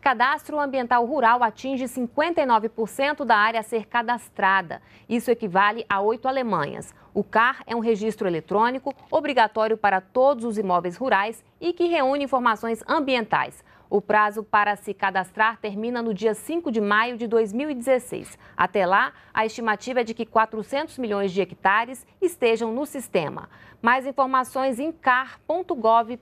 cadastro ambiental rural atinge 59% da área a ser cadastrada. Isso equivale a oito Alemanhas. O CAR é um registro eletrônico obrigatório para todos os imóveis rurais e que reúne informações ambientais. O prazo para se cadastrar termina no dia 5 de maio de 2016. Até lá, a estimativa é de que 400 milhões de hectares estejam no sistema. Mais informações em car.gov.br.